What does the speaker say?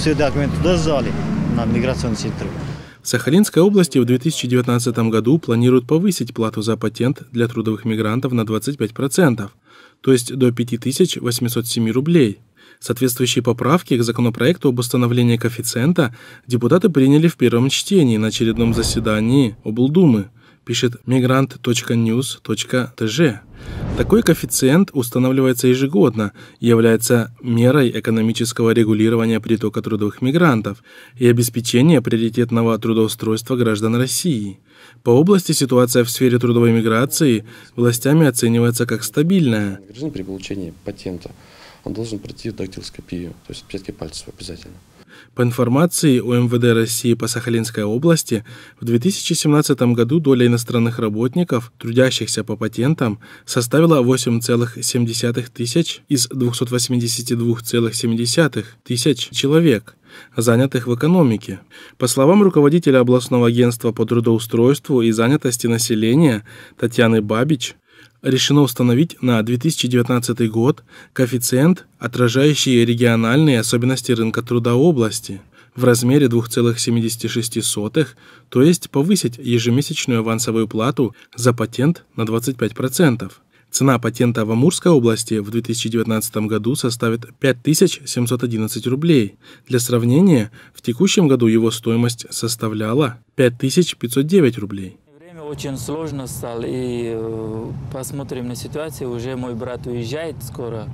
все документы туда сдали, на миграционный центр. В Сахалинской области в 2019 году планируют повысить плату за патент для трудовых мигрантов на 25%, то есть до 5807 рублей. Соответствующие поправки к законопроекту об установлении коэффициента депутаты приняли в первом чтении на очередном заседании облдумы, пишет migrant.news.tg. Такой коэффициент устанавливается ежегодно, является мерой экономического регулирования притока трудовых мигрантов и обеспечения приоритетного трудоустройства граждан России. По области ситуация в сфере трудовой миграции властями оценивается как стабильная. при получении патента он должен пройти дактилоскопию, то есть отпечатки пальцев обязательно. По информации у МВД России по Сахалинской области, в 2017 году доля иностранных работников, трудящихся по патентам, составила 8,7 тысяч из 282,7 тысяч человек занятых в экономике. По словам руководителя областного агентства по трудоустройству и занятости населения Татьяны Бабич, решено установить на 2019 год коэффициент, отражающий региональные особенности рынка труда области в размере 2,76, то есть повысить ежемесячную авансовую плату за патент на 25%. Цена патента в Амурской области в 2019 году составит 5711 рублей. Для сравнения, в текущем году его стоимость составляла 5509 рублей очень сложно стало, и э, посмотрим на ситуацию. Уже мой брат уезжает скоро.